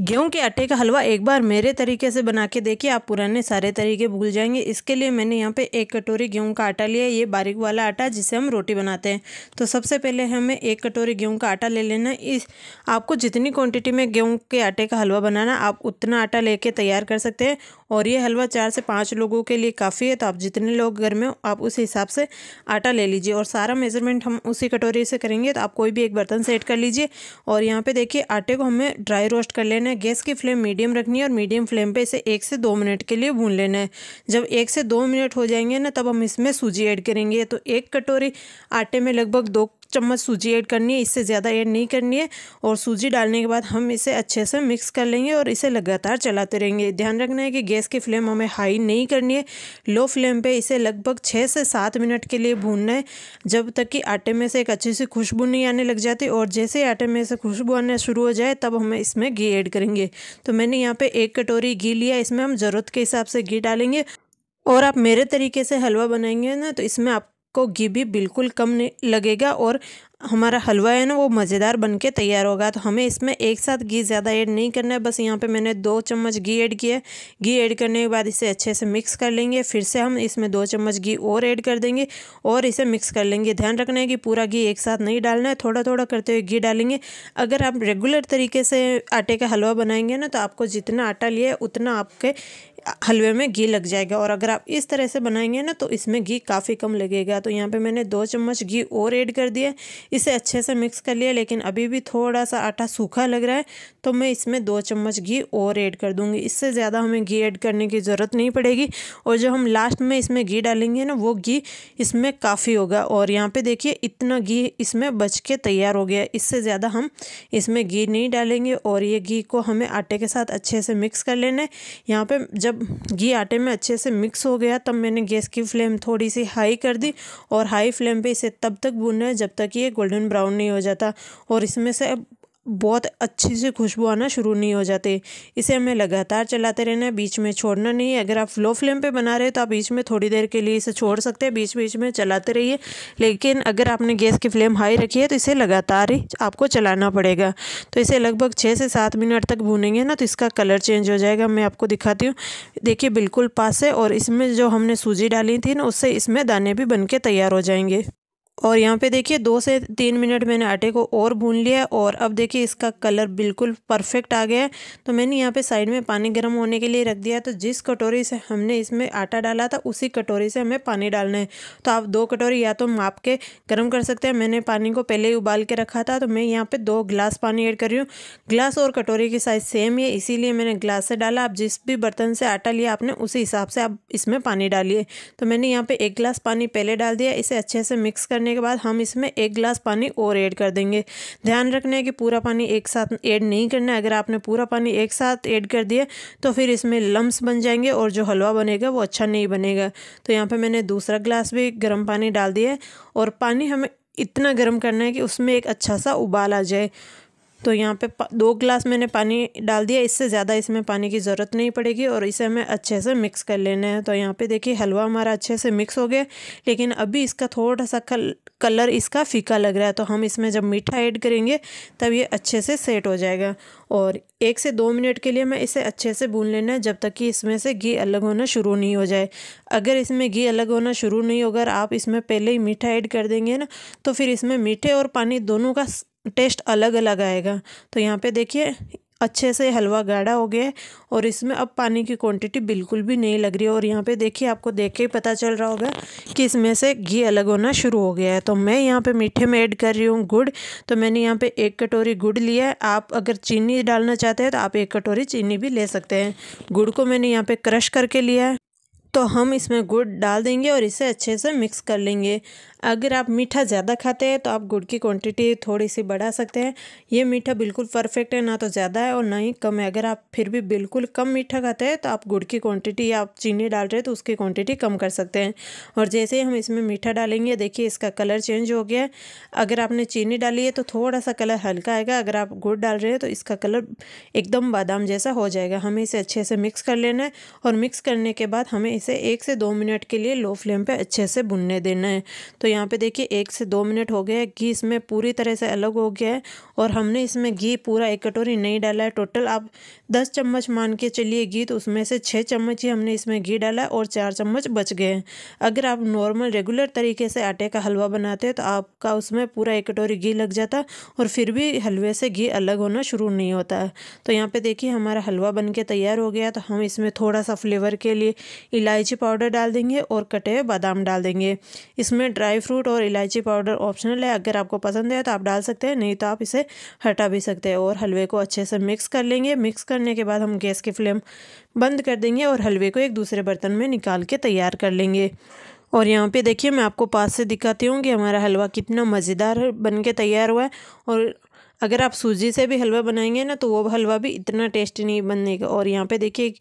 गेहूं के आटे का हलवा एक बार मेरे तरीके से बना के देखिए आप पुराने सारे तरीके भूल जाएंगे इसके लिए मैंने यहाँ पे एक कटोरी गेहूं का आटा लिया ये बारीक वाला आटा जिसे हम रोटी बनाते हैं तो सबसे पहले हमें एक कटोरी गेहूं का आटा ले लेना इस आपको जितनी क्वांटिटी में गेहूँ के आटे का हलवा बनाना आप उतना आटा ले तैयार कर सकते हैं और ये हलवा चार से पाँच लोगों के लिए काफ़ी है तो आप जितने लोग घर में आप उस हिसाब से आटा ले लीजिए और सारा मेज़रमेंट हम उसी कटोरी से करेंगे तो आप कोई भी एक बर्तन सेट कर लीजिए और यहाँ पर देखिए आटे को हमें ड्राई रोस्ट कर लेना लेना है गैस की फ्लेम मीडियम रखनी है और मीडियम फ्लेम पे इसे एक से दो मिनट के लिए भून लेना है जब एक से दो मिनट हो जाएंगे ना तब हम इसमें सूजी ऐड करेंगे तो एक कटोरी आटे में लगभग दो चम्मच सूजी ऐड करनी है इससे ज़्यादा ऐड नहीं करनी है और सूजी डालने के बाद हम इसे अच्छे से मिक्स कर लेंगे और इसे लगातार चलाते रहेंगे ध्यान रखना है कि गैस की फ्लेम हमें हाई नहीं करनी है लो फ्लेम पर इसे लगभग छः से सात मिनट के लिए भूनना है जब तक कि आटे में से एक अच्छी सी खुशबू नहीं आने लग जाती और जैसे ही आटे में से खुशबू आना शुरू हो जाए तब हम इसमें घी ऐड करेंगे तो मैंने यहाँ पर एक कटोरी घी लिया इसमें हम ज़रूरत के हिसाब से घी डालेंगे और आप मेरे तरीके से हलवा बनाएंगे ना तो इसमें आप को घी भी बिल्कुल कम लगेगा और हमारा हलवा है ना वो मज़ेदार बन के तैयार होगा तो हमें इसमें एक साथ घी ज़्यादा ऐड नहीं करना है बस यहाँ पे मैंने दो चम्मच घी ऐड किया घी ऐड करने के बाद इसे अच्छे से मिक्स कर लेंगे फिर से हम इसमें दो चम्मच घी और ऐड कर देंगे और इसे मिक्स कर लेंगे ध्यान रखना है कि पूरा घी एक साथ नहीं डालना है थोड़ा थोड़ा करते हुए घी डालेंगे अगर आप रेगुलर तरीके से आटे का हलवा बनाएंगे ना तो आपको जितना आटा लिया उतना आपके हलवे में घी लग जाएगा और अगर आप इस तरह से बनाएंगे ना तो इसमें घी काफ़ी कम लगेगा तो यहाँ पे मैंने दो चम्मच घी और ऐड कर दिया इसे अच्छे से मिक्स कर लिया लेकिन अभी भी थोड़ा सा आटा सूखा लग रहा है तो मैं इसमें दो चम्मच घी और ऐड कर दूँगी इससे ज़्यादा हमें घी ऐड करने की ज़रूरत नहीं पड़ेगी और जो हम लास्ट में इसमें घी डालेंगे ना वो घी इसमें काफ़ी होगा और यहाँ पर देखिए इतना घी इसमें बच के तैयार हो गया इससे ज़्यादा हम इसमें घी नहीं डालेंगे और ये घी को हमें आटे के साथ अच्छे से मिक्स कर लेना है यहाँ पर जब घी आटे में अच्छे से मिक्स हो गया तब मैंने गैस की फ्लेम थोड़ी सी हाई कर दी और हाई फ्लेम पे इसे तब तक भूनना है जब तक ये गोल्डन ब्राउन नहीं हो जाता और इसमें से बहुत अच्छे से खुशबू आना शुरू नहीं हो जाती इसे हमें लगातार चलाते रहना है बीच में छोड़ना नहीं है अगर आप लो फ्लेम पे बना रहे हो तो आप बीच में थोड़ी देर के लिए इसे छोड़ सकते हैं बीच बीच में चलाते रहिए लेकिन अगर आपने गैस की फ्लेम हाई रखी है तो इसे लगातार ही आपको चलाना पड़ेगा तो इसे लगभग छः से सात मिनट तक भूनेंगे ना तो इसका कलर चेंज हो जाएगा मैं आपको दिखाती हूँ देखिए बिल्कुल पास है और इसमें जो हमने सूजी डाली थी ना उससे इसमें दाने भी बन के तैयार हो जाएंगे और यहाँ पे देखिए दो से तीन मिनट मैंने आटे को और भून लिया है और अब देखिए इसका कलर बिल्कुल परफेक्ट आ गया है तो मैंने यहाँ पे साइड में पानी गर्म होने के लिए रख दिया है तो जिस कटोरी से हमने इसमें आटा डाला था उसी कटोरी से हमें पानी डालना है तो आप दो कटोरी या तो माप के गर्म कर सकते हैं मैंने पानी को पहले ही उबाल के रखा था तो मैं यहाँ पर दो ग्लास पानी एड कर रही हूँ ग्लास और कटोरी की साइज़ सेम है इसीलिए मैंने ग्लास से डाला आप जिस भी बर्तन से आटा लिया आपने उसी हिसाब से आप इसमें पानी डालिए तो मैंने यहाँ पर एक ग्लास पानी पहले डाल दिया इसे अच्छे से मिक्स करने के बाद हम इसमें एक गिलास पानी और ऐड कर देंगे ध्यान रखना है कि पूरा पानी एक साथ ऐड नहीं करना है अगर आपने पूरा पानी एक साथ ऐड कर दिया तो फिर इसमें लम्स बन जाएंगे और जो हलवा बनेगा वो अच्छा नहीं बनेगा तो यहाँ पर मैंने दूसरा गिलास भी गर्म पानी डाल दिया है और पानी हमें इतना गर्म करना है कि उसमें एक अच्छा सा उबाल आ जाए तो यहाँ पे दो गिलास मैंने पानी डाल दिया इससे ज़्यादा इसमें पानी की ज़रूरत नहीं पड़ेगी और इसे हमें अच्छे से मिक्स कर लेना है तो यहाँ पे देखिए हलवा हमारा अच्छे से मिक्स हो गया लेकिन अभी इसका थोड़ा सा कल कलर इसका फीका लग रहा है तो हम इसमें जब मीठा ऐड करेंगे तब ये अच्छे से सेट हो जाएगा और एक से दो मिनट के लिए मैं इसे अच्छे से भून लेना है जब तक कि इसमें से घी अलग होना शुरू नहीं हो जाए अगर इसमें घी अलग होना शुरू नहीं होगा आप इसमें पहले ही मीठा ऐड कर देंगे ना तो फिर इसमें मीठे और पानी दोनों का टेस्ट अलग अलग आएगा तो यहाँ पे देखिए अच्छे से हलवा गाढ़ा हो गया और इसमें अब पानी की क्वांटिटी बिल्कुल भी नहीं लग रही है और यहाँ पे देखिए आपको देख के ही पता चल रहा होगा कि इसमें से घी अलग होना शुरू हो गया है तो मैं यहाँ पे मीठे में ऐड कर रही हूँ गुड़ तो मैंने यहाँ पे एक कटोरी गुड़ लिया है आप अगर चीनी डालना चाहते हैं तो आप एक कटोरी चीनी भी ले सकते हैं गुड़ को मैंने यहाँ पर क्रश करके लिया है तो हम इसमें गुड़ डाल देंगे और इसे अच्छे से मिक्स कर लेंगे अगर आप मीठा ज़्यादा खाते हैं तो आप गुड़ की क्वांटिटी थोड़ी सी बढ़ा सकते हैं ये मीठा बिल्कुल परफेक्ट है ना तो ज़्यादा है और ना ही कम है अगर आप फिर भी बिल्कुल कम मीठा खाते हैं तो आप गुड़ की क्वांटिटी या आप चीनी डाल रहे हैं तो उसकी क्वांटिटी कम कर सकते हैं और जैसे ही हम इसमें मीठा डालेंगे देखिए इसका कलर चेंज हो गया है अगर आपने चीनी डाली है तो थोड़ा सा कलर हल्का आएगा अगर आप गुड़ डाल रहे हैं तो इसका कलर एकदम बादाम जैसा हो जाएगा हमें इसे अच्छे से मिक्स कर लेना है और मिक्स करने के बाद हमें इसे एक से दो मिनट के लिए लो फ्लेम पे अच्छे से भुनने देना है तो यहाँ पे देखिए एक से दो मिनट हो गया है घी इसमें पूरी तरह से अलग हो गया है और हमने इसमें घी पूरा एक कटोरी नहीं डाला है टोटल आप दस चम्मच मान के चलिए घी तो उसमें से छः चम्मच ही हमने इसमें घी डाला और चार चम्मच बच गए हैं अगर आप नॉर्मल रेगुलर तरीके से आटे का हलवा बनाते हैं तो आपका उसमें पूरा एक कटोरी घी लग जाता और फिर भी हलवे से घी अलग होना शुरू नहीं होता है तो यहाँ पे देखिए हमारा हलवा बन के तैयार हो गया तो हम इसमें थोड़ा सा फ्लेवर के लिए इलाज इलायची पाउडर डाल देंगे और कटे हुए बादाम डाल देंगे इसमें ड्राई फ्रूट और इलायची पाउडर ऑप्शनल है अगर आपको पसंद है तो आप डाल सकते हैं नहीं तो आप इसे हटा भी सकते हैं और हलवे को अच्छे से मिक्स कर लेंगे मिक्स करने के बाद हम गैस की फ्लेम बंद कर देंगे और हलवे को एक दूसरे बर्तन में निकाल के तैयार कर लेंगे और यहाँ पे देखिए मैं आपको पास से दिखाती हूँ कि हमारा हलवा कितना मज़ेदार बन के तैयार हुआ है और अगर आप सूजी से भी हलवा बनाएंगे ना तो वो हलवा भी इतना टेस्टी नहीं बनेगा और यहाँ पे देखिए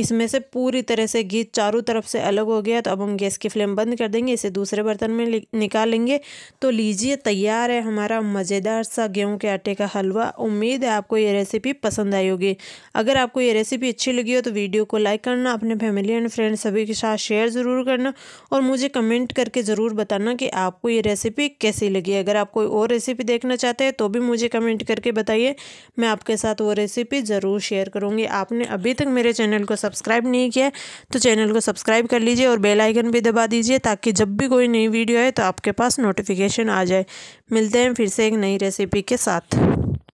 इसमें से पूरी तरह से घी चारों तरफ से अलग हो गया तो अब हम गैस की फ्लेम बंद कर देंगे इसे दूसरे बर्तन में निकालेंगे तो लीजिए तैयार है हमारा मज़ेदार सा गेहूँ के आटे का हलवा उम्मीद है आपको ये रेसिपी पसंद आई होगी अगर आपको ये रेसिपी अच्छी लगी हो तो वीडियो को लाइक करना अपने फैमिली एंड फ्रेंड सभी के साथ शेयर ज़रूर करना और मुझे कमेंट करके ज़रूर बताना कि आपको ये रेसिपी कैसी लगी अगर आप कोई और रेसिपी देखना चाहते हैं तो भी मुझे कमेंट कमेंट करके बताइए मैं आपके साथ वो रेसिपी ज़रूर शेयर करूँगी आपने अभी तक मेरे चैनल को सब्सक्राइब नहीं किया तो चैनल को सब्सक्राइब कर लीजिए और बेल आइकन भी दबा दीजिए ताकि जब भी कोई नई वीडियो है तो आपके पास नोटिफिकेशन आ जाए मिलते हैं फिर से एक नई रेसिपी के साथ